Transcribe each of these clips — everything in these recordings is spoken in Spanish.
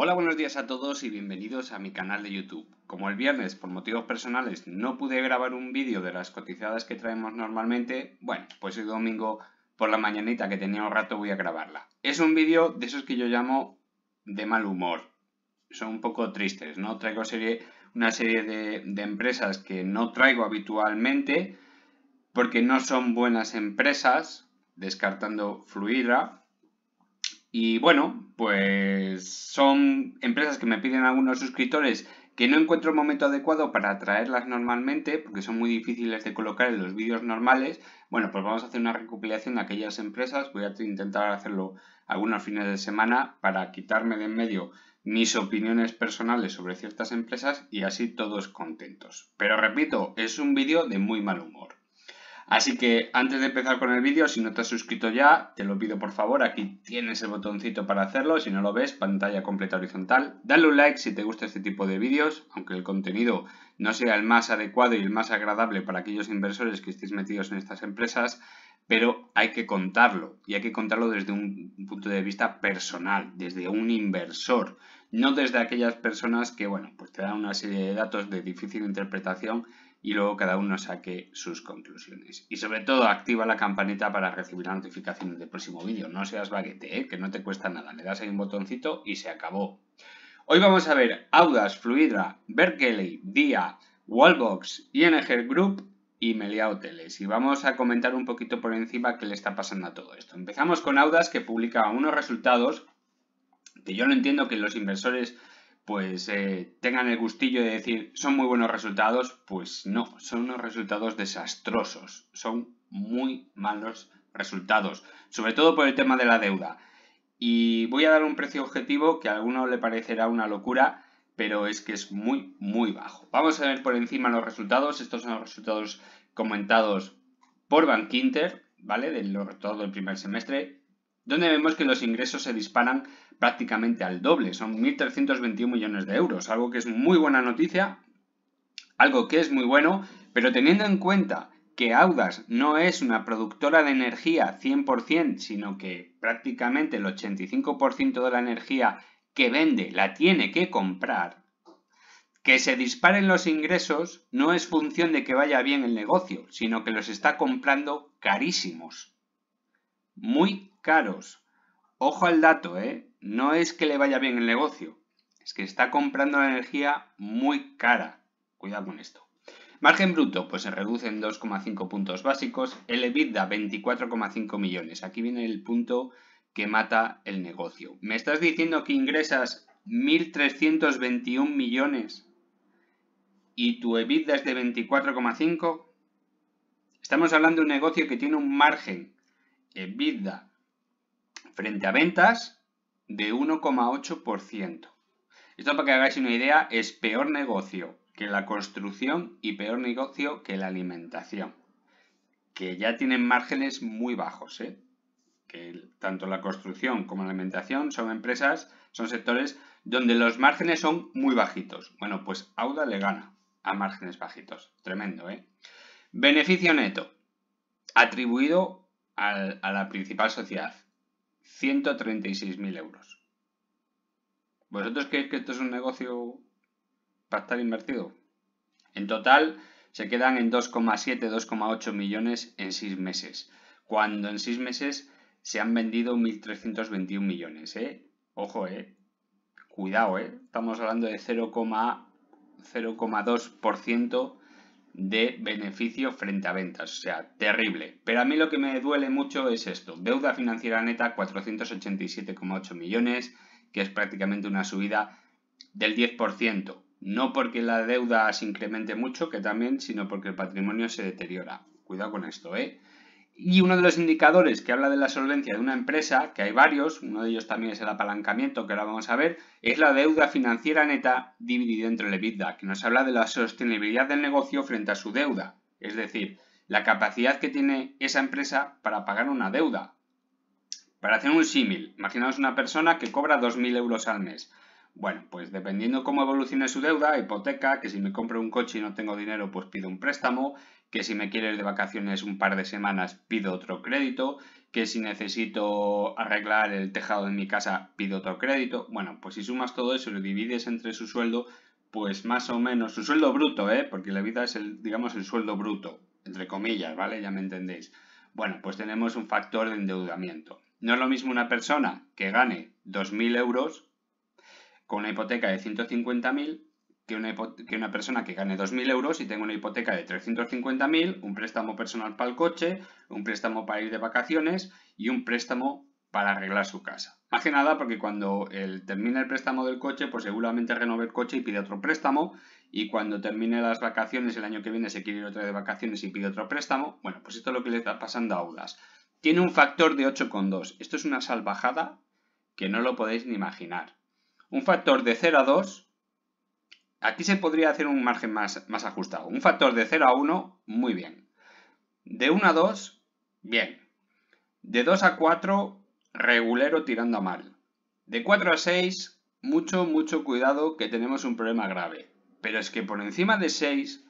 Hola, buenos días a todos y bienvenidos a mi canal de YouTube. Como el viernes, por motivos personales, no pude grabar un vídeo de las cotizadas que traemos normalmente, bueno, pues hoy domingo por la mañanita que tenía un rato voy a grabarla. Es un vídeo de esos que yo llamo de mal humor. Son un poco tristes, ¿no? Traigo una serie de, de empresas que no traigo habitualmente porque no son buenas empresas, descartando Fluidra, y bueno, pues son empresas que me piden algunos suscriptores que no encuentro el momento adecuado para traerlas normalmente, porque son muy difíciles de colocar en los vídeos normales, bueno, pues vamos a hacer una recopilación de aquellas empresas, voy a intentar hacerlo algunos fines de semana para quitarme de en medio mis opiniones personales sobre ciertas empresas y así todos contentos. Pero repito, es un vídeo de muy mal humor. Así que antes de empezar con el vídeo, si no te has suscrito ya, te lo pido por favor, aquí tienes el botoncito para hacerlo, si no lo ves, pantalla completa horizontal. Dale un like si te gusta este tipo de vídeos, aunque el contenido no sea el más adecuado y el más agradable para aquellos inversores que estéis metidos en estas empresas, pero hay que contarlo y hay que contarlo desde un punto de vista personal, desde un inversor, no desde aquellas personas que, bueno, pues te dan una serie de datos de difícil interpretación y luego cada uno saque sus conclusiones. Y sobre todo, activa la campanita para recibir la notificaciones del próximo vídeo. No seas baguete, ¿eh? que no te cuesta nada. Le das ahí un botoncito y se acabó. Hoy vamos a ver Audas, Fluidra, Berkeley, DIA, Wallbox, ING Group y Melia Hoteles. Y vamos a comentar un poquito por encima qué le está pasando a todo esto. Empezamos con Audas que publica unos resultados que yo no entiendo que los inversores pues eh, tengan el gustillo de decir son muy buenos resultados, pues no, son unos resultados desastrosos, son muy malos resultados, sobre todo por el tema de la deuda. Y voy a dar un precio objetivo que a alguno le parecerá una locura, pero es que es muy, muy bajo. Vamos a ver por encima los resultados, estos son los resultados comentados por Bankinter, ¿vale? De todo el primer semestre donde vemos que los ingresos se disparan prácticamente al doble, son 1.321 millones de euros, algo que es muy buena noticia, algo que es muy bueno, pero teniendo en cuenta que Audas no es una productora de energía 100%, sino que prácticamente el 85% de la energía que vende la tiene que comprar, que se disparen los ingresos no es función de que vaya bien el negocio, sino que los está comprando carísimos, muy caros. Ojo al dato, ¿eh? No es que le vaya bien el negocio, es que está comprando la energía muy cara. Cuidado con esto. Margen bruto, pues se reduce en 2,5 puntos básicos. El EBITDA, 24,5 millones. Aquí viene el punto que mata el negocio. ¿Me estás diciendo que ingresas 1.321 millones y tu EBITDA es de 24,5? Estamos hablando de un negocio que tiene un margen EBITDA frente a ventas de 1,8%. Esto para que hagáis una idea, es peor negocio que la construcción y peor negocio que la alimentación, que ya tienen márgenes muy bajos, ¿eh? que tanto la construcción como la alimentación son empresas, son sectores donde los márgenes son muy bajitos. Bueno, pues Auda le gana a márgenes bajitos. Tremendo, ¿eh? Beneficio neto atribuido a la principal sociedad, 136.000 euros. ¿Vosotros creéis que esto es un negocio para estar invertido? En total se quedan en 2,7, 2,8 millones en 6 meses, cuando en 6 meses se han vendido 1.321 millones. ¿eh? Ojo, ¿eh? cuidado, ¿eh? estamos hablando de 0,2% de beneficio frente a ventas, o sea, terrible. Pero a mí lo que me duele mucho es esto, deuda financiera neta 487,8 millones, que es prácticamente una subida del 10%, no porque la deuda se incremente mucho, que también, sino porque el patrimonio se deteriora. Cuidado con esto, ¿eh? Y uno de los indicadores que habla de la solvencia de una empresa, que hay varios, uno de ellos también es el apalancamiento, que ahora vamos a ver, es la deuda financiera neta dividida entre el EBITDA, que nos habla de la sostenibilidad del negocio frente a su deuda, es decir, la capacidad que tiene esa empresa para pagar una deuda. Para hacer un símil, imaginaos una persona que cobra 2.000 euros al mes. Bueno, pues dependiendo cómo evolucione su deuda, hipoteca, que si me compro un coche y no tengo dinero, pues pido un préstamo, que si me quieres de vacaciones un par de semanas pido otro crédito, que si necesito arreglar el tejado de mi casa pido otro crédito. Bueno, pues si sumas todo eso y lo divides entre su sueldo, pues más o menos, su sueldo bruto, ¿eh? porque la vida es el, digamos, el sueldo bruto, entre comillas, ¿vale? Ya me entendéis. Bueno, pues tenemos un factor de endeudamiento. No es lo mismo una persona que gane 2.000 euros con una hipoteca de 150.000 que una, persona que gane 2.000 euros y tenga una hipoteca de 350.000, un préstamo personal para el coche, un préstamo para ir de vacaciones y un préstamo para arreglar su casa. Más que nada porque cuando él termine el préstamo del coche, pues seguramente renove el coche y pide otro préstamo. Y cuando termine las vacaciones el año que viene se quiere ir otra de vacaciones y pide otro préstamo. Bueno, pues esto es lo que le está pasando a Audas. Tiene un factor de 8,2. Esto es una salvajada que no lo podéis ni imaginar. Un factor de 0 a 2 Aquí se podría hacer un margen más, ajustado. Un factor de 0 a 1, muy bien. De 1 a 2, bien. De 2 a 4, regulero tirando a mal. De 4 a 6, mucho, mucho cuidado que tenemos un problema grave. Pero es que por encima de 6,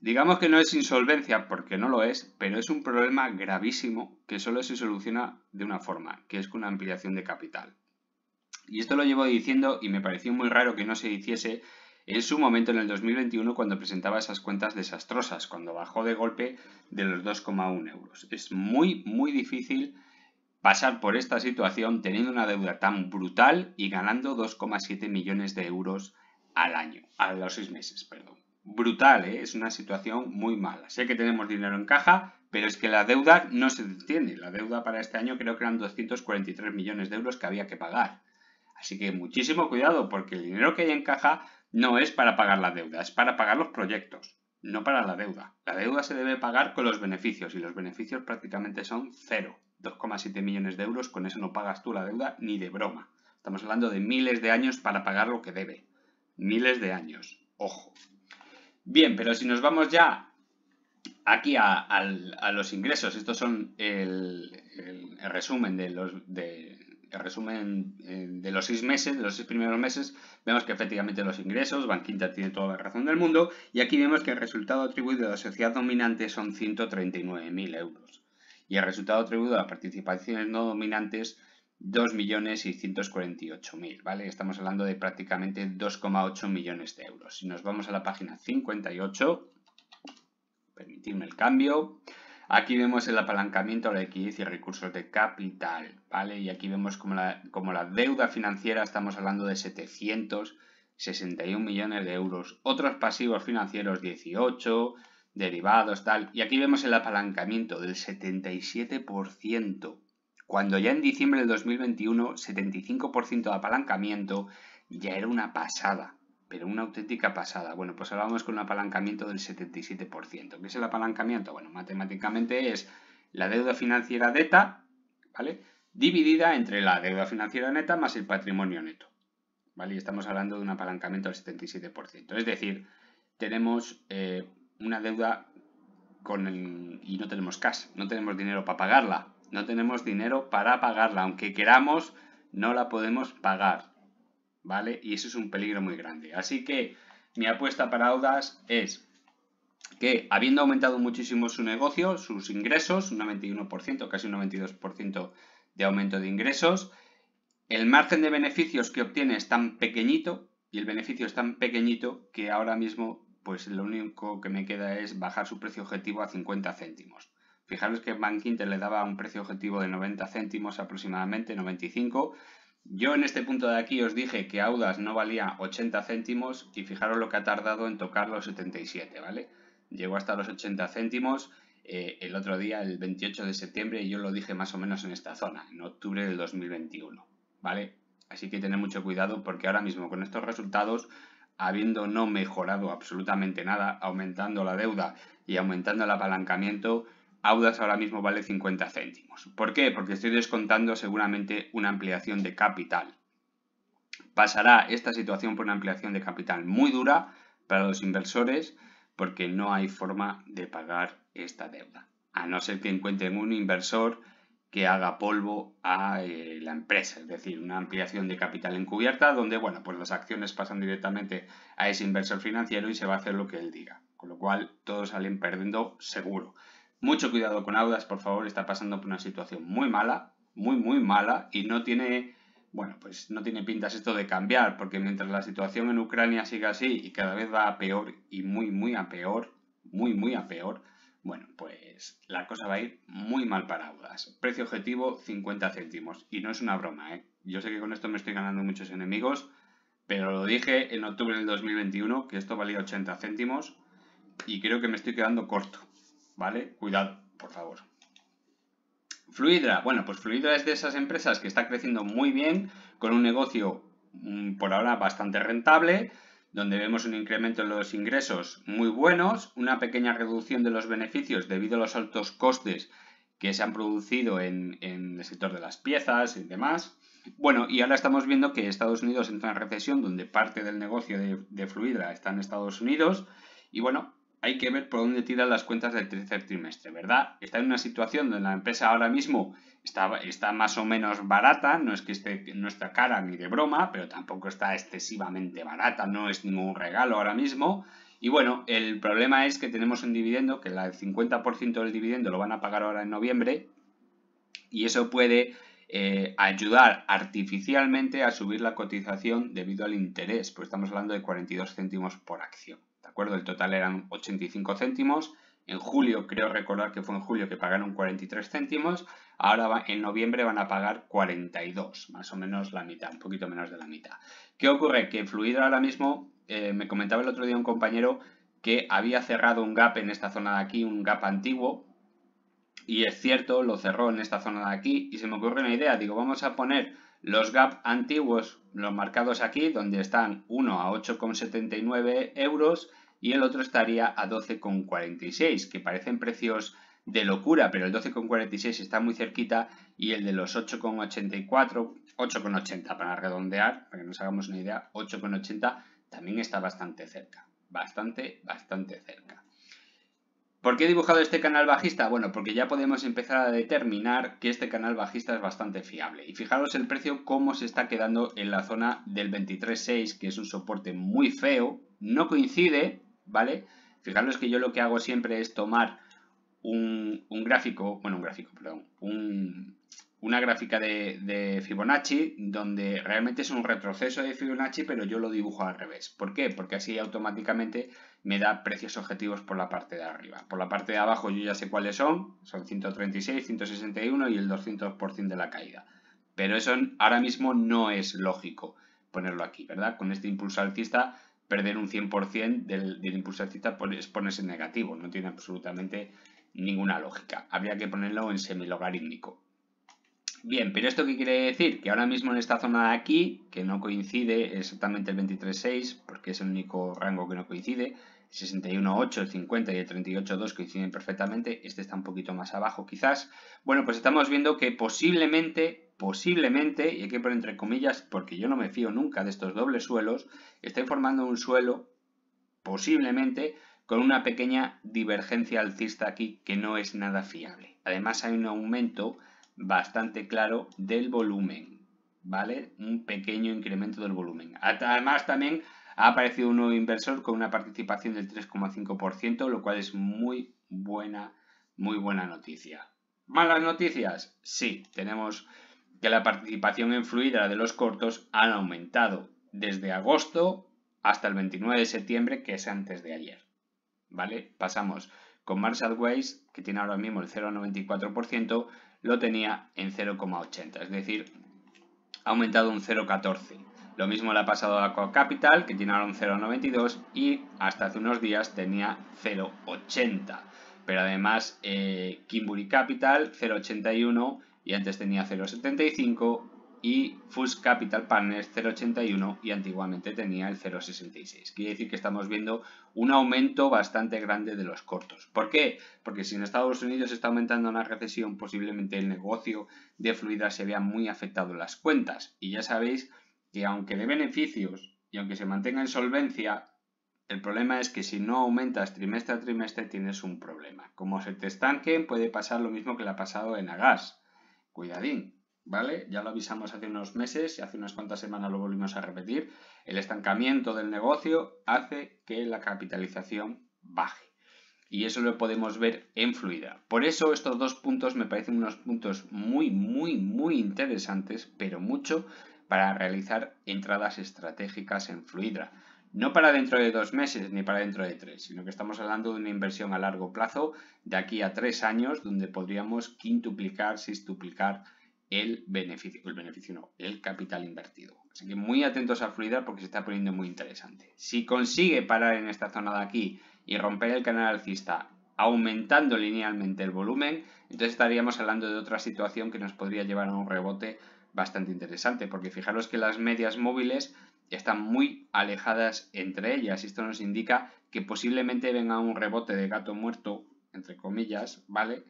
digamos que no es insolvencia porque no lo es, pero es un problema gravísimo que solo se soluciona de una forma, que es con una ampliación de capital. Y esto lo llevo diciendo y me pareció muy raro que no se hiciese en su momento en el 2021 cuando presentaba esas cuentas desastrosas, cuando bajó de golpe de los 2,1 euros. Es muy, muy difícil pasar por esta situación teniendo una deuda tan brutal y ganando 2,7 millones de euros al año, a los seis meses, perdón. Brutal, ¿eh? es una situación muy mala. Sé que tenemos dinero en caja, pero es que la deuda no se detiene. La deuda para este año creo que eran 243 millones de euros que había que pagar. Así que muchísimo cuidado porque el dinero que hay en caja no es para pagar la deuda, es para pagar los proyectos, no para la deuda. La deuda se debe pagar con los beneficios y los beneficios prácticamente son cero. 2,7 millones de euros, con eso no pagas tú la deuda ni de broma. Estamos hablando de miles de años para pagar lo que debe. Miles de años, ojo. Bien, pero si nos vamos ya aquí a, los ingresos, estos son el, el resumen de los, de, el resumen eh, de los seis meses, de los seis primeros meses, vemos que efectivamente los ingresos, Banquinta tiene toda la razón del mundo, y aquí vemos que el resultado atribuido a la sociedad dominante son 139.000 euros, y el resultado atribuido a participaciones no dominantes 2.648.000, ¿vale? Estamos hablando de prácticamente 2,8 millones de euros. Si nos vamos a la página 58, permitirme el cambio, Aquí vemos el apalancamiento, la liquidez y recursos de capital, ¿vale? Y aquí vemos como la, como la deuda financiera, estamos hablando de 761 millones de euros. Otros pasivos financieros, 18, derivados, tal. Y aquí vemos el apalancamiento del 77%, cuando ya en diciembre del 2021, 75% de apalancamiento ya era una pasada pero una auténtica pasada. Bueno, pues hablamos con un apalancamiento del 77%. ¿Qué es el apalancamiento? Bueno, matemáticamente es la deuda financiera neta, ¿vale? Dividida entre la deuda financiera neta más el patrimonio neto, ¿vale? Y estamos hablando de un apalancamiento del 77%. Es decir, tenemos eh, una deuda con y no tenemos cash, no tenemos dinero para pagarla, no tenemos dinero para pagarla, aunque queramos, no la podemos pagar. ¿vale? Y eso es un peligro muy grande. Así que mi apuesta para Audas es que habiendo aumentado muchísimo su negocio, sus ingresos, un 91%, casi un 92% de aumento de ingresos, el margen de beneficios que obtiene es tan pequeñito y el beneficio es tan pequeñito que ahora mismo pues lo único que me queda es bajar su precio objetivo a 50 céntimos. Fijaros que Bank le daba un precio objetivo de 90 céntimos aproximadamente, 95, yo en este punto de aquí os dije que Audas no valía 80 céntimos y fijaros lo que ha tardado en tocar los 77, ¿vale? Llegó hasta los 80 céntimos eh, el otro día, el 28 de septiembre, y yo lo dije más o menos en esta zona, en octubre del 2021, ¿vale? Así que tened mucho cuidado porque ahora mismo con estos resultados, habiendo no mejorado absolutamente nada, aumentando la deuda y aumentando el apalancamiento, Audas ahora mismo vale 50 céntimos. ¿Por qué? Porque estoy descontando seguramente una ampliación de capital. Pasará esta situación por una ampliación de capital muy dura para los inversores porque no hay forma de pagar esta deuda. A no ser que encuentren un inversor que haga polvo a eh, la empresa, es decir, una ampliación de capital encubierta donde, bueno, pues las acciones pasan directamente a ese inversor financiero y se va a hacer lo que él diga, con lo cual todos salen perdiendo seguro. Mucho cuidado con Audas, por favor, está pasando por una situación muy mala, muy, muy mala, y no tiene, bueno, pues no tiene pintas esto de cambiar, porque mientras la situación en Ucrania siga así y cada vez va a peor y muy, muy a peor, muy, muy a peor, bueno, pues la cosa va a ir muy mal para Audas. Precio objetivo 50 céntimos, y no es una broma, ¿eh? Yo sé que con esto me estoy ganando muchos enemigos, pero lo dije en octubre del 2021 que esto valía 80 céntimos y creo que me estoy quedando corto. ¿vale? Cuidado, por favor. Fluidra, bueno, pues Fluidra es de esas empresas que está creciendo muy bien, con un negocio mm, por ahora bastante rentable, donde vemos un incremento en los ingresos muy buenos, una pequeña reducción de los beneficios debido a los altos costes que se han producido en, el sector de las piezas y demás. Bueno, y ahora estamos viendo que Estados Unidos entra en recesión, donde parte del negocio de, de Fluidra está en Estados Unidos, y bueno, hay que ver por dónde tiran las cuentas del tercer trimestre, ¿verdad? Está en una situación donde la empresa ahora mismo está, más o menos barata, no es que esté nuestra cara ni de broma, pero tampoco está excesivamente barata, no es ningún regalo ahora mismo. Y bueno, el problema es que tenemos un dividendo, que el 50% del dividendo lo van a pagar ahora en noviembre, y eso puede eh, ayudar artificialmente a subir la cotización debido al interés, pues estamos hablando de 42 céntimos por acción. ¿de acuerdo? El total eran 85 céntimos. En julio, creo recordar que fue en julio que pagaron 43 céntimos. Ahora en noviembre van a pagar 42, más o menos la mitad, un poquito menos de la mitad. ¿Qué ocurre? Que Fluidra ahora mismo, eh, me comentaba el otro día un compañero que había cerrado un gap en esta zona de aquí, un gap antiguo. Y es cierto, lo cerró en esta zona de aquí y se me ocurre una idea. Digo, vamos a poner los gap antiguos, los marcados aquí, donde están uno a 8,79 euros y el otro estaría a 12,46, que parecen precios de locura, pero el 12,46 está muy cerquita y el de los 8,84, 8,80 para redondear, para que nos hagamos una idea, 8,80 también está bastante cerca, bastante, bastante cerca. ¿Por qué he dibujado este canal bajista? Bueno, porque ya podemos empezar a determinar que este canal bajista es bastante fiable. Y fijaros el precio cómo se está quedando en la zona del 23.6, que es un soporte muy feo. No coincide, ¿vale? Fijaros que yo lo que hago siempre es tomar un, gráfico, bueno, un gráfico, perdón, una gráfica de, de, Fibonacci donde realmente es un retroceso de Fibonacci, pero yo lo dibujo al revés. ¿Por qué? Porque así automáticamente me da precios objetivos por la parte de arriba. Por la parte de abajo yo ya sé cuáles son, son 136, 161 y el 200% de la caída. Pero eso ahora mismo no es lógico ponerlo aquí, ¿verdad? Con este impulso alcista, perder un 100% del, impulso alcista es ponerse negativo, no tiene absolutamente ninguna lógica. Habría que ponerlo en semilogarítmico. Bien, pero ¿esto qué quiere decir? Que ahora mismo en esta zona de aquí, que no coincide exactamente el 23.6, porque es el único rango que no coincide, 61.8, 50 y el 38.2 coinciden perfectamente, este está un poquito más abajo quizás. Bueno, pues estamos viendo que posiblemente, posiblemente, y hay que poner entre comillas porque yo no me fío nunca de estos dobles suelos, estoy formando un suelo posiblemente con una pequeña divergencia alcista aquí que no es nada fiable. Además hay un aumento bastante claro del volumen, ¿vale? Un pequeño incremento del volumen. Además también ha aparecido un nuevo inversor con una participación del 3,5%, lo cual es muy buena, muy buena noticia. ¿Malas noticias? Sí, tenemos que la participación en fluida de los cortos han aumentado desde agosto hasta el 29 de septiembre, que es antes de ayer. ¿Vale? Pasamos con Marshall Weiss, que tiene ahora mismo el 0,94%, lo tenía en 0,80, es decir, ha aumentado un 0,14. Lo mismo le ha pasado a Capital, que tiene un 0,92 y hasta hace unos días tenía 0,80. Pero además eh, Capital 0,81 y antes tenía 0,75 y Fus Capital Partners 0,81 y antiguamente tenía el 0,66. Quiere decir que estamos viendo un aumento bastante grande de los cortos. ¿Por qué? Porque si en Estados Unidos está aumentando una recesión, posiblemente el negocio de fluida se vea muy afectado en las cuentas. Y ya sabéis que aunque dé beneficios y aunque se mantenga en solvencia, el problema es que si no aumentas trimestre a trimestre tienes un problema. Como se te estanque puede pasar lo mismo que le ha pasado en Agas. Cuidadín, ¿vale? Ya lo avisamos hace unos meses y hace unas cuantas semanas lo volvimos a repetir. El estancamiento del negocio hace que la capitalización baje. Y eso lo podemos ver en fluida. Por eso estos dos puntos me parecen unos puntos muy, muy, muy interesantes, pero mucho, para realizar entradas estratégicas en Fluidra. No para dentro de dos meses ni para dentro de tres, sino que estamos hablando de una inversión a largo plazo de aquí a tres años donde podríamos quintuplicar, sextuplicar el beneficio, el beneficio no, el capital invertido. Así que muy atentos a Fluidra porque se está poniendo muy interesante. Si consigue parar en esta zona de aquí y romper el canal alcista aumentando linealmente el volumen, entonces estaríamos hablando de otra situación que nos podría llevar a un rebote bastante interesante, porque fijaros que las medias móviles están muy alejadas entre ellas. Esto nos indica que posiblemente venga un rebote de gato muerto, entre comillas, ¿vale?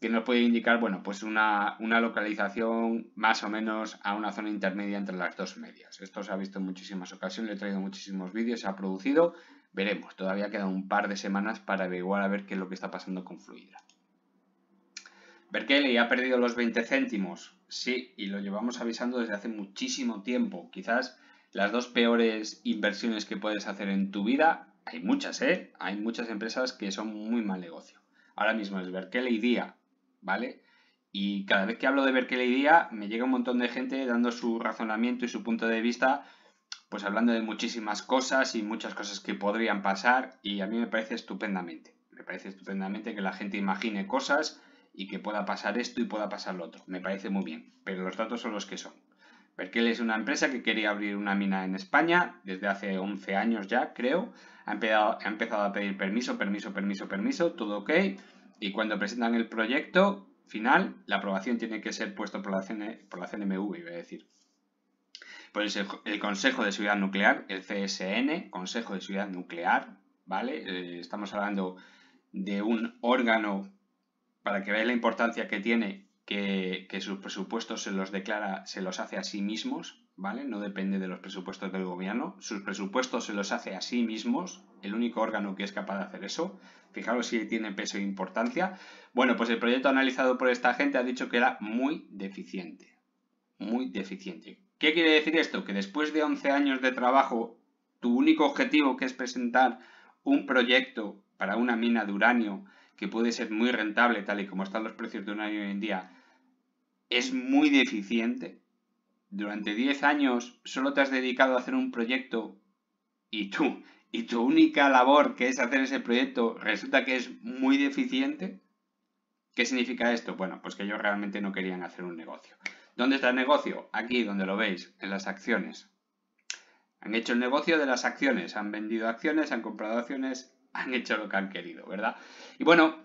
Que nos puede indicar, bueno, pues una, localización más o menos a una zona intermedia entre las dos medias. Esto se ha visto en muchísimas ocasiones, he traído muchísimos vídeos, se ha producido. Veremos, todavía queda un par de semanas para averiguar a ver qué es lo que está pasando con Fluidra. Berkeley ha perdido los 20 céntimos Sí, y lo llevamos avisando desde hace muchísimo tiempo. Quizás las dos peores inversiones que puedes hacer en tu vida, hay muchas, ¿eh? Hay muchas empresas que son muy mal negocio. Ahora mismo es Berkeley Día, ¿vale? Y cada vez que hablo de Berkeley Día, me llega un montón de gente dando su razonamiento y su punto de vista, pues hablando de muchísimas cosas y muchas cosas que podrían pasar, y a mí me parece estupendamente. Me parece estupendamente que la gente imagine cosas y que pueda pasar esto y pueda pasar lo otro. Me parece muy bien, pero los datos son los que son. Berkel es una empresa que quería abrir una mina en España desde hace 11 años ya, creo. Ha empezado, a pedir permiso, permiso, permiso, permiso, todo ok. Y cuando presentan el proyecto final, la aprobación tiene que ser puesta por la, por la CNMV, iba a decir. Por el, Consejo de Seguridad Nuclear, el CSN, Consejo de Seguridad Nuclear, ¿vale? Eh, estamos hablando de un órgano para que veáis la importancia que tiene que, sus presupuestos se los declara, se los hace a sí mismos, ¿vale? No depende de los presupuestos del gobierno. Sus presupuestos se los hace a sí mismos, el único órgano que es capaz de hacer eso. Fijaros si tiene peso e importancia. Bueno, pues el proyecto analizado por esta gente ha dicho que era muy deficiente. Muy deficiente. ¿Qué quiere decir esto? Que después de 11 años de trabajo, tu único objetivo que es presentar un proyecto para una mina de uranio que puede ser muy rentable tal y como están los precios de un año hoy en día, es muy deficiente. Durante 10 años solo te has dedicado a hacer un proyecto y tú, y tu única labor que es hacer ese proyecto resulta que es muy deficiente. ¿Qué significa esto? Bueno, pues que ellos realmente no querían hacer un negocio. ¿Dónde está el negocio? Aquí, donde lo veis, en las acciones. Han hecho el negocio de las acciones, han vendido acciones, han comprado acciones han hecho lo que han querido, ¿verdad? Y bueno,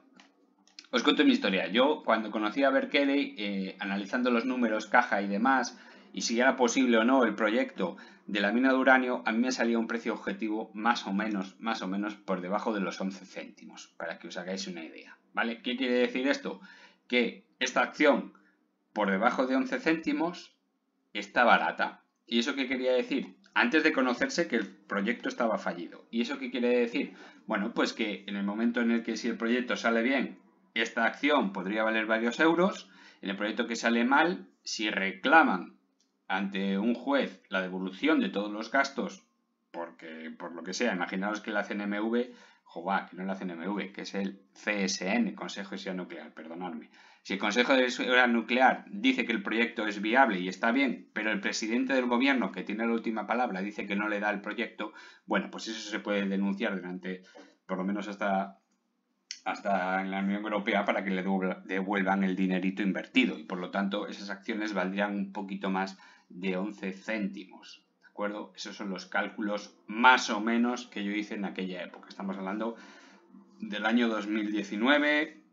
os cuento mi historia. Yo cuando conocí a Berkeley, eh, analizando los números, caja y demás, y si era posible o no el proyecto de la mina de uranio, a mí me salía un precio objetivo más o menos, más o menos por debajo de los 11 céntimos, para que os hagáis una idea, ¿vale? ¿Qué quiere decir esto? Que esta acción por debajo de 11 céntimos está barata. ¿Y eso qué quería decir? antes de conocerse que el proyecto estaba fallido. ¿Y eso qué quiere decir? Bueno, pues que en el momento en el que si el proyecto sale bien, esta acción podría valer varios euros. En el proyecto que sale mal, si reclaman ante un juez la devolución de todos los gastos, porque por lo que sea, imaginaos que la CNMV, que no la CNMV, que es el CSN, Consejo de Nuclear, perdonadme, si el Consejo de Seguridad Nuclear dice que el proyecto es viable y está bien, pero el presidente del gobierno, que tiene la última palabra, dice que no le da el proyecto, bueno, pues eso se puede denunciar durante, por lo menos hasta hasta en la Unión Europea para que le devuelvan el dinerito invertido y por lo tanto esas acciones valdrían un poquito más de 11 céntimos. ¿De acuerdo? Esos son los cálculos más o menos que yo hice en aquella época. Estamos hablando del año 2019,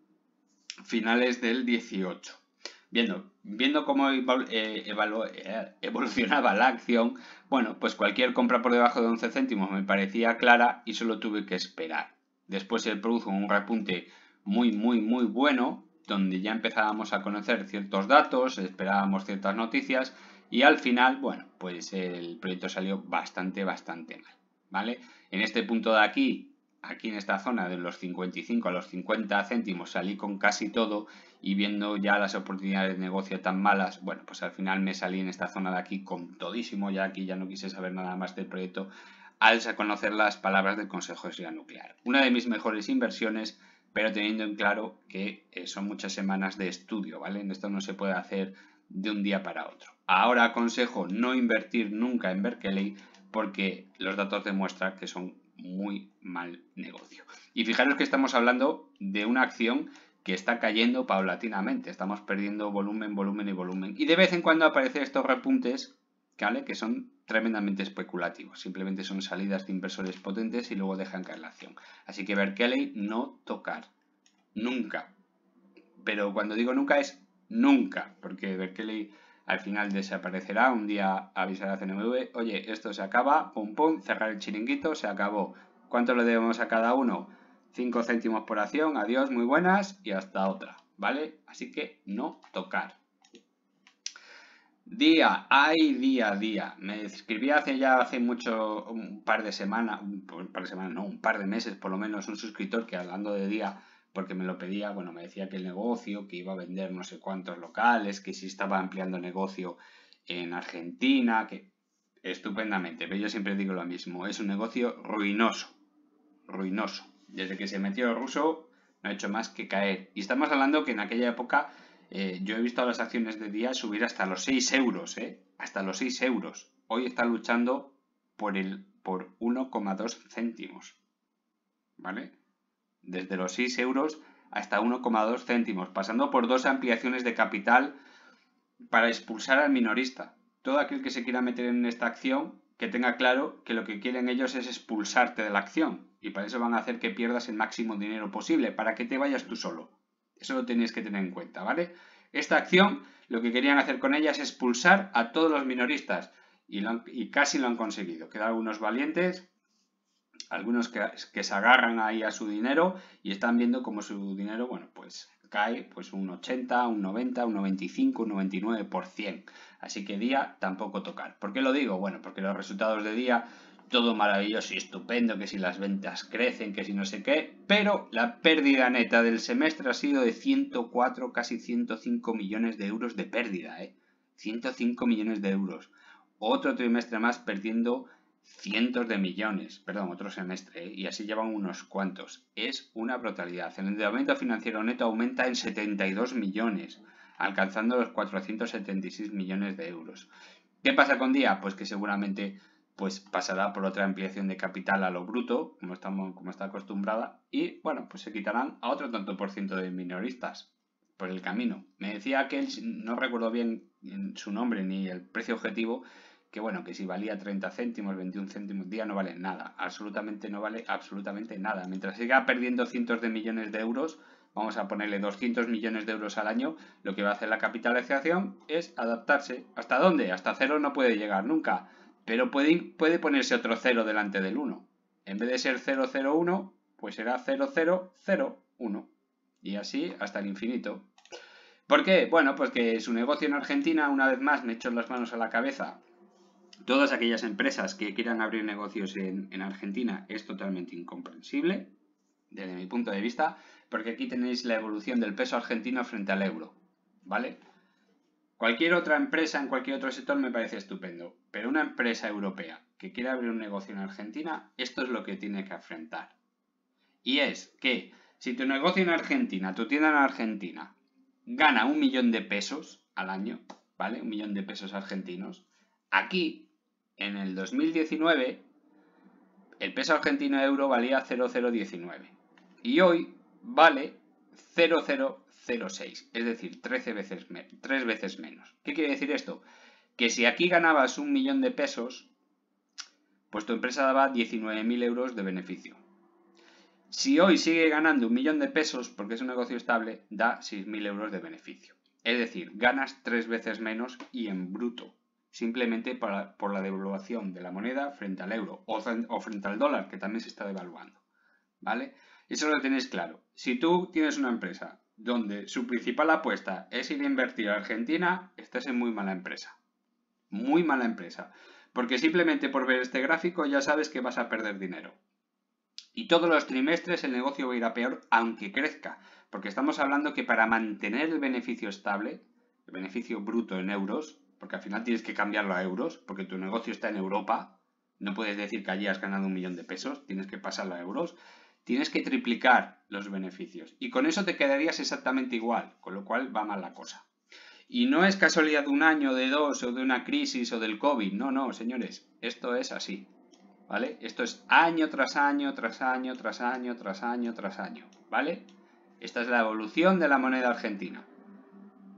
finales del 18. Viendo, viendo cómo eh, eh, evolucionaba la acción, bueno, pues cualquier compra por debajo de 11 céntimos me parecía clara y solo tuve que esperar. Después se produjo un repunte muy, muy, muy bueno, donde ya empezábamos a conocer ciertos datos, esperábamos ciertas noticias y al final, bueno, pues el proyecto salió bastante, bastante mal, ¿vale? En este punto de aquí aquí en esta zona de los 55 a los 50 céntimos salí con casi todo y viendo ya las oportunidades de negocio tan malas, bueno, pues al final me salí en esta zona de aquí con todísimo, ya aquí ya no quise saber nada más del proyecto al conocer las palabras del Consejo de Seguridad Nuclear. Una de mis mejores inversiones, pero teniendo en claro que eh, son muchas semanas de estudio, ¿vale? en Esto no se puede hacer de un día para otro. Ahora aconsejo no invertir nunca en Berkeley porque los datos demuestran que son muy mal negocio. Y fijaros que estamos hablando de una acción que está cayendo paulatinamente, estamos perdiendo volumen, volumen y volumen. Y de vez en cuando aparecen estos repuntes, Que son tremendamente especulativos, simplemente son salidas de inversores potentes y luego dejan caer la acción. Así que Berkeley no tocar, nunca. Pero cuando digo nunca es nunca, porque Berkeley al final desaparecerá, un día avisará a CNMV, oye, esto se acaba, pum pum, cerrar el chiringuito, se acabó. ¿Cuánto le debemos a cada uno? 5 céntimos por acción, adiós, muy buenas y hasta otra, ¿vale? Así que no tocar. Día, ay día, día. Me escribí hace ya hace mucho, un par de semanas, un par de semanas, no, un par de meses por lo menos, un suscriptor que hablando de día porque me lo pedía, bueno, me decía que el negocio, que iba a vender no sé cuántos locales, que si estaba ampliando negocio en Argentina, que estupendamente, pero yo siempre digo lo mismo, es un negocio ruinoso, ruinoso. Desde que se metió el ruso no ha hecho más que caer. Y estamos hablando que en aquella época eh, yo he visto las acciones de día subir hasta los 6 euros, ¿eh? Hasta los 6 euros. Hoy está luchando por, el, por 1,2 céntimos. ¿Vale? desde los 6 euros hasta 1,2 céntimos, pasando por dos ampliaciones de capital para expulsar al minorista. Todo aquel que se quiera meter en esta acción, que tenga claro que lo que quieren ellos es expulsarte de la acción, y para eso van a hacer que pierdas el máximo dinero posible, para que te vayas tú solo. Eso lo tenéis que tener en cuenta, ¿vale? Esta acción, lo que querían hacer con ella es expulsar a todos los minoristas, y, y casi lo han conseguido. Quedan algunos valientes, algunos que, se agarran ahí a su dinero y están viendo cómo su dinero, bueno, pues cae pues un 80, un 90, un 95, un 99%. Así que día tampoco tocar. ¿Por qué lo digo? Bueno, porque los resultados de día, todo maravilloso y estupendo, que si las ventas crecen, que si no sé qué, pero la pérdida neta del semestre ha sido de 104, casi 105 millones de euros de pérdida, ¿eh? 105 millones de euros. Otro trimestre más perdiendo cientos de millones, perdón, otro semestre, ¿eh? y así llevan unos cuantos. Es una brutalidad. El endeudamiento financiero neto aumenta en 72 millones, alcanzando los 476 millones de euros. ¿Qué pasa con Día? Pues que seguramente pues pasará por otra ampliación de capital a lo bruto, como, estamos, como está acostumbrada, y bueno, pues se quitarán a otro tanto por ciento de minoristas por el camino. Me decía que no recuerdo bien su nombre ni el precio objetivo, que bueno, que si valía 30 céntimos, 21 céntimos día no vale nada, absolutamente no vale absolutamente nada. Mientras siga perdiendo cientos de millones de euros, vamos a ponerle 200 millones de euros al año, lo que va a hacer la capitalización es adaptarse. ¿Hasta dónde? Hasta cero no puede llegar nunca, pero puede, puede ponerse otro cero delante del 1. En vez de ser 001, pues será 0001 y así hasta el infinito. ¿Por qué? Bueno, pues que su negocio en Argentina, una vez más, me echo las manos a la cabeza, todas aquellas empresas que quieran abrir negocios en, Argentina es totalmente incomprensible, desde mi punto de vista, porque aquí tenéis la evolución del peso argentino frente al euro, ¿vale? Cualquier otra empresa en cualquier otro sector me parece estupendo, pero una empresa europea que quiera abrir un negocio en Argentina, esto es lo que tiene que afrontar. Y es que si tu negocio en Argentina, tu tienda en Argentina, gana un millón de pesos al año, ¿vale? Un millón de pesos argentinos, aquí en el 2019 el peso argentino de euro valía 0,019 y hoy vale 0,006, es decir, 13 veces 3 veces menos. ¿Qué quiere decir esto? Que si aquí ganabas un millón de pesos, pues tu empresa daba 19.000 euros de beneficio. Si hoy sigue ganando un millón de pesos, porque es un negocio estable, da 6.000 euros de beneficio. Es decir, ganas tres veces menos y en bruto simplemente por la devaluación de la moneda frente al euro o, frente al dólar, que también se está devaluando. ¿Vale? Eso lo tenéis claro. Si tú tienes una empresa donde su principal apuesta es ir a invertir a Argentina, estás en muy mala empresa. Muy mala empresa. Porque simplemente por ver este gráfico ya sabes que vas a perder dinero. Y todos los trimestres el negocio va a ir a peor, aunque crezca. Porque estamos hablando que para mantener el beneficio estable, el beneficio bruto en euros, porque al final tienes que cambiarlo a euros, porque tu negocio está en Europa, no puedes decir que allí has ganado un millón de pesos, tienes que pasarlo a euros, tienes que triplicar los beneficios y con eso te quedarías exactamente igual, con lo cual va mal la cosa. Y no es casualidad de un año, de dos, o de una crisis, o del COVID. No, no, señores, esto es así. ¿Vale? Esto es año tras año, tras año, tras año, tras año, tras año. ¿Vale? Esta es la evolución de la moneda argentina.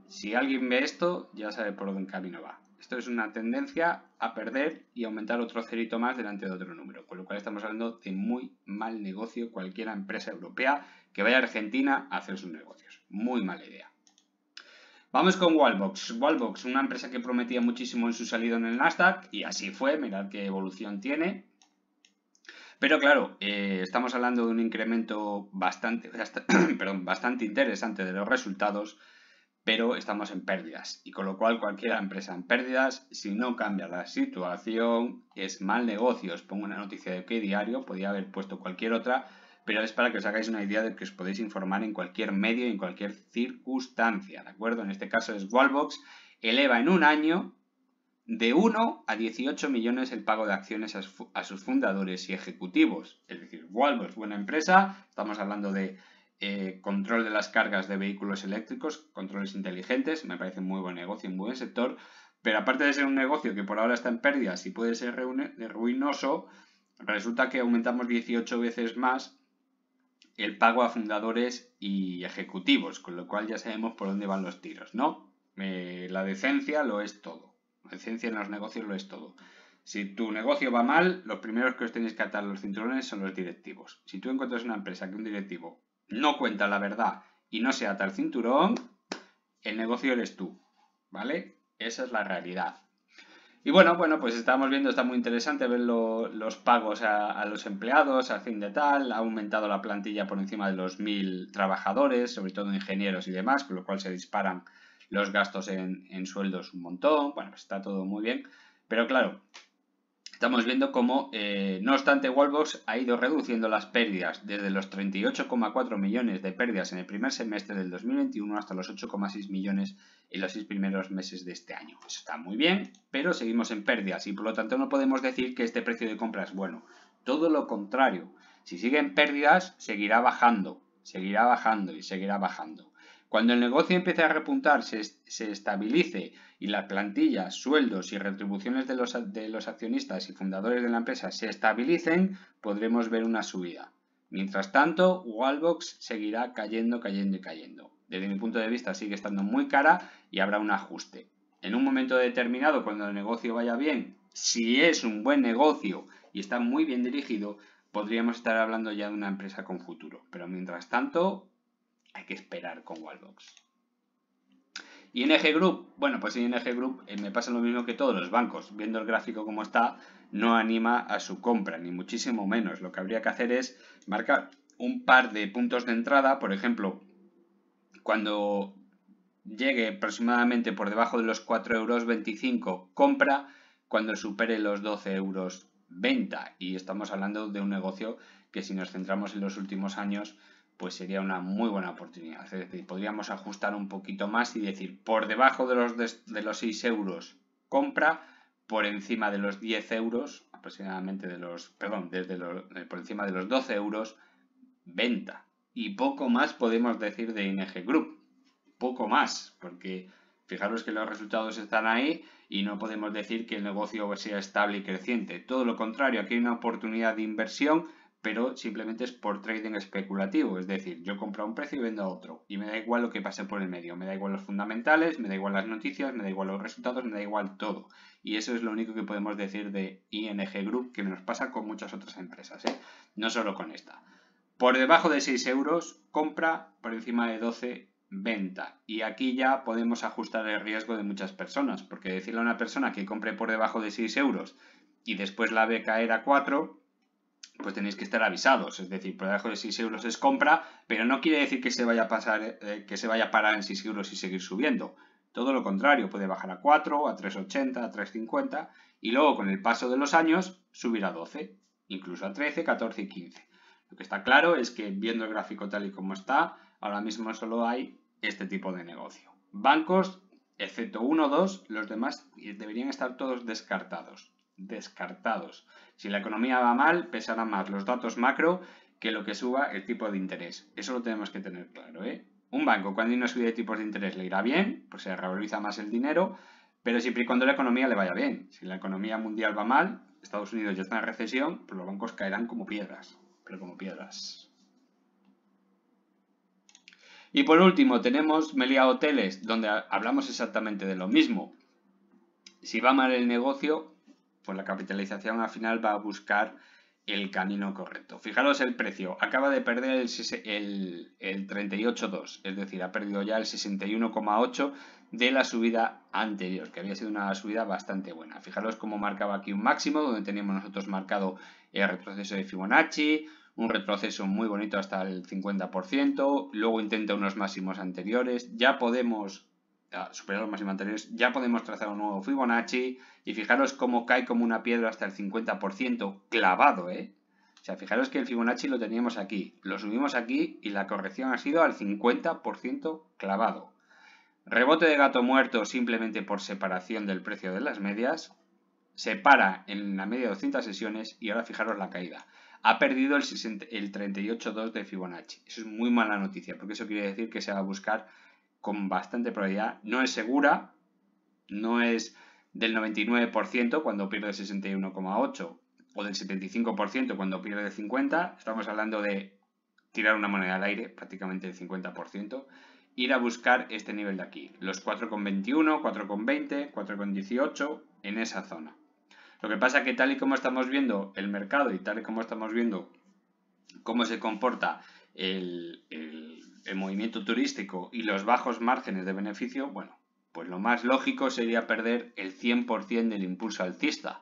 Si alguien ve esto, ya sabe por dónde camino va. Esto es una tendencia a perder y aumentar otro cerito más delante de otro número, con lo cual estamos hablando de muy mal negocio cualquier empresa europea que vaya a Argentina a hacer sus negocios. Muy mala idea. Vamos con Wallbox. Wallbox, una empresa que prometía muchísimo en su salida en el Nasdaq y así fue, mirad qué evolución tiene. Pero claro, eh, estamos hablando de un incremento bastante interesante de los resultados pero estamos en pérdidas y con lo cual cualquier empresa en pérdidas, si no cambia la situación, es mal negocio. Os pongo una noticia de qué Diario, podía haber puesto cualquier otra, pero es para que os hagáis una idea de que os podéis informar en cualquier medio y en cualquier circunstancia, ¿de acuerdo? En este caso es Wallbox, eleva en un año de 1 a 18 millones el pago de acciones a sus fundadores y ejecutivos. Es decir, Wallbox, buena empresa, estamos hablando de eh, control de las cargas de vehículos eléctricos, controles inteligentes, me parece un muy buen negocio, un buen sector, pero aparte de ser un negocio que por ahora está en pérdidas y puede ser eh, ruinoso, resulta que aumentamos 18 veces más el pago a fundadores y ejecutivos, con lo cual ya sabemos por dónde van los tiros, ¿no? Eh, la decencia lo es todo, la decencia en los negocios lo es todo. Si tu negocio va mal, los primeros que os tenéis que atar los cinturones son los directivos. Si tú encuentras una empresa que un directivo no cuenta la verdad y no se ata el cinturón, el negocio eres tú, ¿vale? Esa es la realidad. Y bueno, bueno, pues estamos viendo, está muy interesante ver los pagos a, los empleados, al fin de tal, ha aumentado la plantilla por encima de los mil trabajadores, sobre todo ingenieros y demás, con lo cual se disparan los gastos en, en sueldos un montón, bueno, está todo muy bien, pero claro, Estamos viendo cómo, eh, no obstante, Wallbox ha ido reduciendo las pérdidas desde los 38,4 millones de pérdidas en el primer semestre del 2021 hasta los 8,6 millones en los seis primeros meses de este año. Eso está muy bien, pero seguimos en pérdidas y por lo tanto no podemos decir que este precio de compra es bueno. Todo lo contrario, si siguen pérdidas, seguirá bajando, seguirá bajando y seguirá bajando. Cuando el negocio empiece a repuntar, se, estabilice y las plantillas, sueldos y retribuciones de los, de los accionistas y fundadores de la empresa se estabilicen, podremos ver una subida. Mientras tanto, Wallbox seguirá cayendo, cayendo y cayendo. Desde mi punto de vista sigue estando muy cara y habrá un ajuste. En un momento determinado, cuando el negocio vaya bien, si es un buen negocio y está muy bien dirigido, podríamos estar hablando ya de una empresa con futuro. Pero mientras tanto, hay que esperar con Wallbox. Eje Group, bueno, pues en Eje Group eh, me pasa lo mismo que todos los bancos. Viendo el gráfico como está, no anima a su compra, ni muchísimo menos. Lo que habría que hacer es marcar un par de puntos de entrada, por ejemplo, cuando llegue aproximadamente por debajo de los 4,25 euros, compra, cuando supere los 12 euros, venta. Y estamos hablando de un negocio que si nos centramos en los últimos años, pues sería una muy buena oportunidad. Es podríamos ajustar un poquito más y decir, por debajo de los, de, los 6 euros compra, por encima de los 10 euros, aproximadamente de los, perdón, desde los, por encima de los 12 euros, venta. Y poco más podemos decir de ING Group. Poco más, porque fijaros que los resultados están ahí y no podemos decir que el negocio sea estable y creciente. Todo lo contrario, aquí hay una oportunidad de inversión pero simplemente es por trading especulativo, es decir, yo compro a un precio y vendo a otro, y me da igual lo que pase por el medio, me da igual los fundamentales, me da igual las noticias, me da igual los resultados, me da igual todo. Y eso es lo único que podemos decir de ING Group, que nos pasa con muchas otras empresas, ¿eh? no solo con esta. Por debajo de 6 euros, compra, por encima de 12, venta. Y aquí ya podemos ajustar el riesgo de muchas personas, porque decirle a una persona que compre por debajo de 6 euros y después la ve caer a 4, pues tenéis que estar avisados. Es decir, por debajo de 6 euros es compra, pero no quiere decir que se vaya a pasar, eh, que se vaya a parar en 6 euros y seguir subiendo. Todo lo contrario, puede bajar a 4, a 3,80, a 3,50 y luego con el paso de los años subir a 12, incluso a 13, 14 y 15. Lo que está claro es que viendo el gráfico tal y como está, ahora mismo solo hay este tipo de negocio. Bancos, excepto uno o dos, los demás deberían estar todos descartados descartados. Si la economía va mal, pesarán más los datos macro que lo que suba el tipo de interés. Eso lo tenemos que tener claro. ¿eh? Un banco, cuando hay una subida de tipos de interés, le irá bien, pues se revaloriza más el dinero, pero siempre y cuando la economía le vaya bien. Si la economía mundial va mal, Estados Unidos ya está en recesión, pues los bancos caerán como piedras, pero como piedras. Y por último, tenemos Melia Hoteles, donde hablamos exactamente de lo mismo. Si va mal el negocio, pues la capitalización al final va a buscar el camino correcto. Fijaros el precio, acaba de perder el, 38.2, es decir, ha perdido ya el 61,8 de la subida anterior, que había sido una subida bastante buena. Fijaros cómo marcaba aquí un máximo, donde teníamos nosotros marcado el retroceso de Fibonacci, un retroceso muy bonito hasta el 50%, luego intenta unos máximos anteriores, ya podemos superar los máximos anteriores, ya podemos trazar un nuevo Fibonacci y fijaros cómo cae como una piedra hasta el 50% clavado, ¿eh? O sea, fijaros que el Fibonacci lo teníamos aquí, lo subimos aquí y la corrección ha sido al 50% clavado. Rebote de gato muerto simplemente por separación del precio de las medias. Se para en la media de 200 sesiones y ahora fijaros la caída. Ha perdido el, 38.2 de Fibonacci. Eso es muy mala noticia porque eso quiere decir que se va a buscar con bastante probabilidad. No es segura, no es del 99% cuando pierde 61,8 o del 75% cuando pierde 50. Estamos hablando de tirar una moneda al aire, prácticamente el 50%, ir a buscar este nivel de aquí, los 4,21, 4,20, 4,18 en esa zona. Lo que pasa que tal y como estamos viendo el mercado y tal y como estamos viendo cómo se comporta el el movimiento turístico y los bajos márgenes de beneficio, bueno, pues lo más lógico sería perder el 100% del impulso alcista.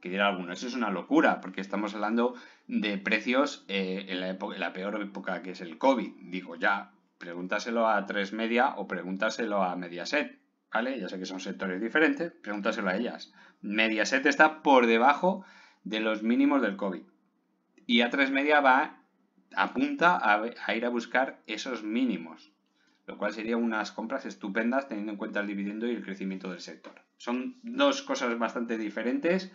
Que dirá alguno, eso es una locura, porque estamos hablando de precios eh, en, la la peor época que es el COVID. Digo, ya, pregúntaselo a 3 media o pregúntaselo a Mediaset, ¿vale? Ya sé que son sectores diferentes, pregúntaselo a ellas. Mediaset está por debajo de los mínimos del COVID. Y A3 Media va apunta a, ir a buscar esos mínimos, lo cual sería unas compras estupendas teniendo en cuenta el dividendo y el crecimiento del sector. Son dos cosas bastante diferentes,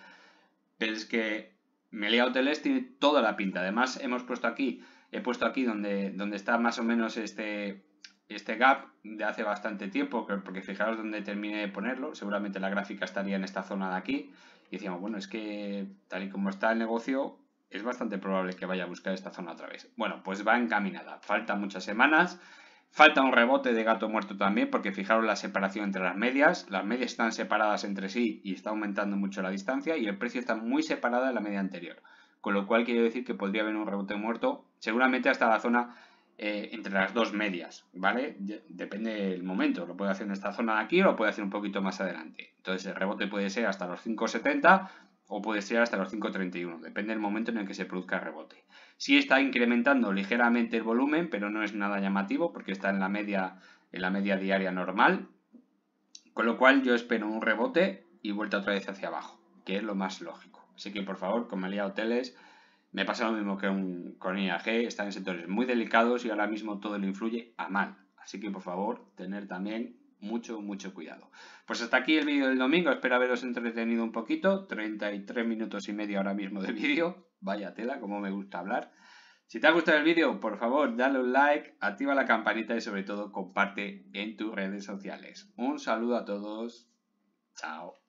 pero es que Melia Hoteles tiene toda la pinta. Además, hemos puesto aquí, he puesto aquí donde, donde está más o menos este, este gap de hace bastante tiempo, porque fijaros donde terminé de ponerlo, seguramente la gráfica estaría en esta zona de aquí. Y decíamos, bueno, es que tal y como está el negocio, es bastante probable que vaya a buscar esta zona otra vez. Bueno, pues va encaminada. Faltan muchas semanas. Falta un rebote de gato muerto también, porque fijaros la separación entre las medias. Las medias están separadas entre sí y está aumentando mucho la distancia y el precio está muy separado de la media anterior. Con lo cual quiero decir que podría haber un rebote muerto seguramente hasta la zona eh, entre las dos medias, ¿vale? Depende del momento, lo puede hacer en esta zona de aquí o lo puede hacer un poquito más adelante. Entonces el rebote puede ser hasta los 5.70 o puede ser hasta los 5.31, depende del momento en el que se produzca el rebote. Sí está incrementando ligeramente el volumen, pero no es nada llamativo porque está en la media, en la media diaria normal, con lo cual yo espero un rebote y vuelta otra vez hacia abajo, que es lo más lógico. Así que por favor, con Melia Hoteles, me pasa lo mismo que con IAG, están en sectores muy delicados y ahora mismo todo lo influye a mal. Así que por favor, tener también mucho, mucho cuidado. Pues hasta aquí el vídeo del domingo, espero haberos entretenido un poquito, 33 minutos y medio ahora mismo de vídeo, vaya tela, como me gusta hablar. Si te ha gustado el vídeo, por favor, dale un like, activa la campanita y sobre todo comparte en tus redes sociales. Un saludo a todos, chao.